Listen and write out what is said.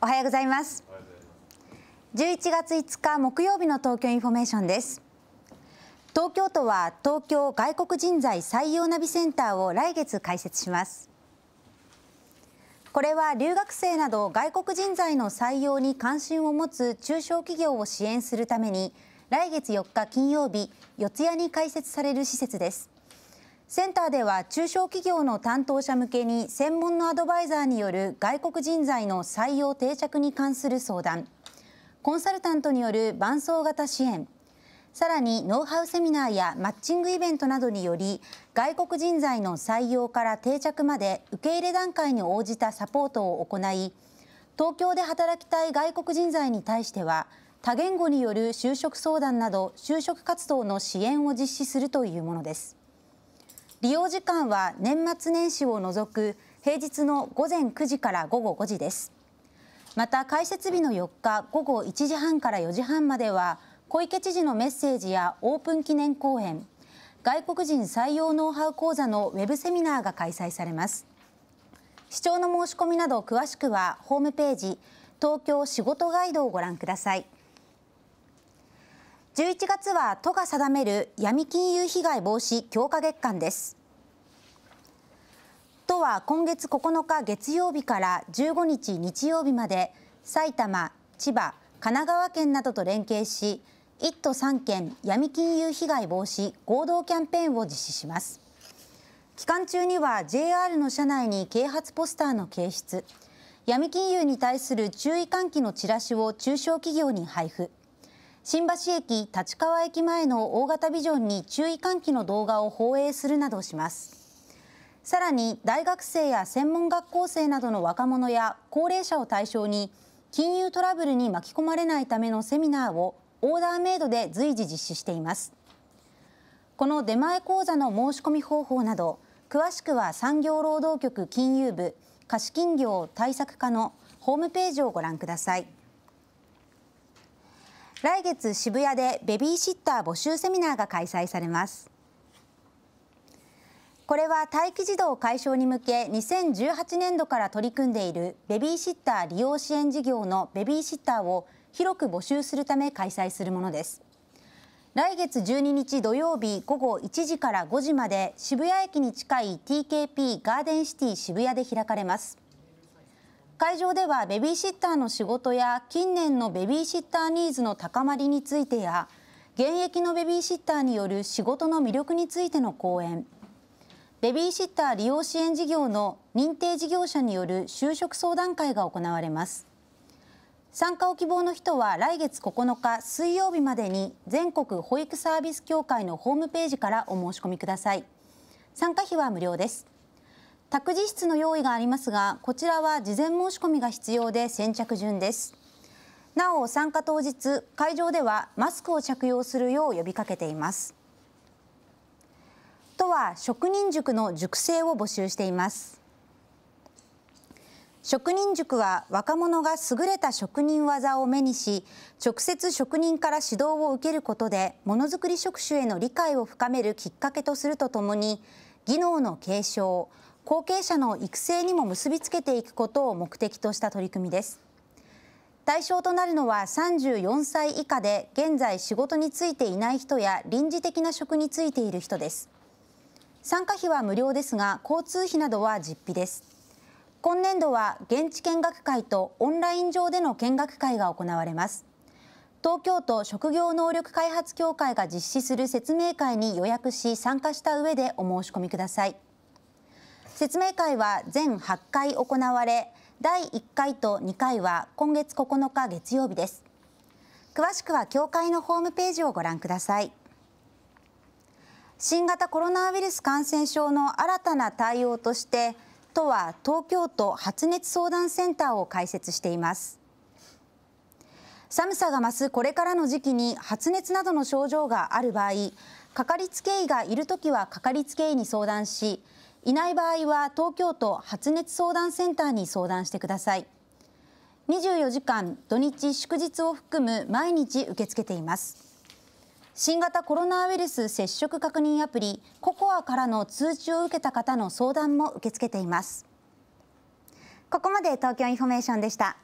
おはようございます11月5日木曜日の東京インフォメーションです東京都は東京外国人材採用ナビセンターを来月開設しますこれは留学生など外国人材の採用に関心を持つ中小企業を支援するために来月4日金曜日四谷に開設される施設ですセンターでは中小企業の担当者向けに専門のアドバイザーによる外国人材の採用定着に関する相談コンサルタントによる伴走型支援さらにノウハウセミナーやマッチングイベントなどにより外国人材の採用から定着まで受け入れ段階に応じたサポートを行い東京で働きたい外国人材に対しては多言語による就職相談など就職活動の支援を実施するというものです。利用時間は年末年始を除く平日の午前9時から午後5時ですまた開設日の4日午後1時半から4時半までは小池知事のメッセージやオープン記念講演外国人採用ノウハウ講座のウェブセミナーが開催されます視聴の申し込みなど詳しくはホームページ東京仕事ガイドをご覧ください11月は都が定める闇金融被害防止強化月間です都は今月9日月曜日から15日日曜日まで埼玉、千葉、神奈川県などと連携し1都3県闇金融被害防止合同キャンペーンを実施します期間中には JR の社内に啓発ポスターの掲出闇金融に対する注意喚起のチラシを中小企業に配布新橋駅立川駅前の大型ビジョンに注意喚起の動画を放映するなどしますさらに大学生や専門学校生などの若者や高齢者を対象に金融トラブルに巻き込まれないためのセミナーをオーダーメイドで随時実施していますこの出前講座の申し込み方法など詳しくは産業労働局金融部貸金業対策課のホームページをご覧ください。来月渋谷でベビーシッター募集セミナーが開催されますこれは待機児童解消に向け2018年度から取り組んでいるベビーシッター利用支援事業のベビーシッターを広く募集するため開催するものです来月12日土曜日午後1時から5時まで渋谷駅に近い TKP ガーデンシティ渋谷で開かれます会場ではベビーシッターの仕事や近年のベビーシッターニーズの高まりについてや現役のベビーシッターによる仕事の魅力についての講演ベビーシッター利用支援事業の認定事業者による就職相談会が行われます参加を希望の人は来月9日水曜日までに全国保育サービス協会のホームページからお申し込みください参加費は無料です託児室の用意がありますがこちらは事前申し込みが必要で先着順ですなお参加当日会場ではマスクを着用するよう呼びかけています都は職人塾の塾生を募集しています職人塾は若者が優れた職人技を目にし直接職人から指導を受けることでものづくり職種への理解を深めるきっかけとするとともに技能の継承後継者の育成にも結びつけていくことを目的とした取り組みです対象となるのは34歳以下で現在仕事に就いていない人や臨時的な職に就いている人です参加費は無料ですが交通費などは実費です今年度は現地見学会とオンライン上での見学会が行われます東京都職業能力開発協会が実施する説明会に予約し参加した上でお申し込みください説明会は全8回行われ第1回と2回は今月9日月曜日です詳しくは協会のホームページをご覧ください新型コロナウイルス感染症の新たな対応として都は東京都発熱相談センターを開設しています寒さが増すこれからの時期に発熱などの症状がある場合かかりつけ医がいるときはかかりつけ医に相談しいない場合は東京都発熱相談センターに相談してください24時間土日祝日を含む毎日受け付けています新型コロナウイルス接触確認アプリココアからの通知を受けた方の相談も受け付けていますここまで東京インフォメーションでした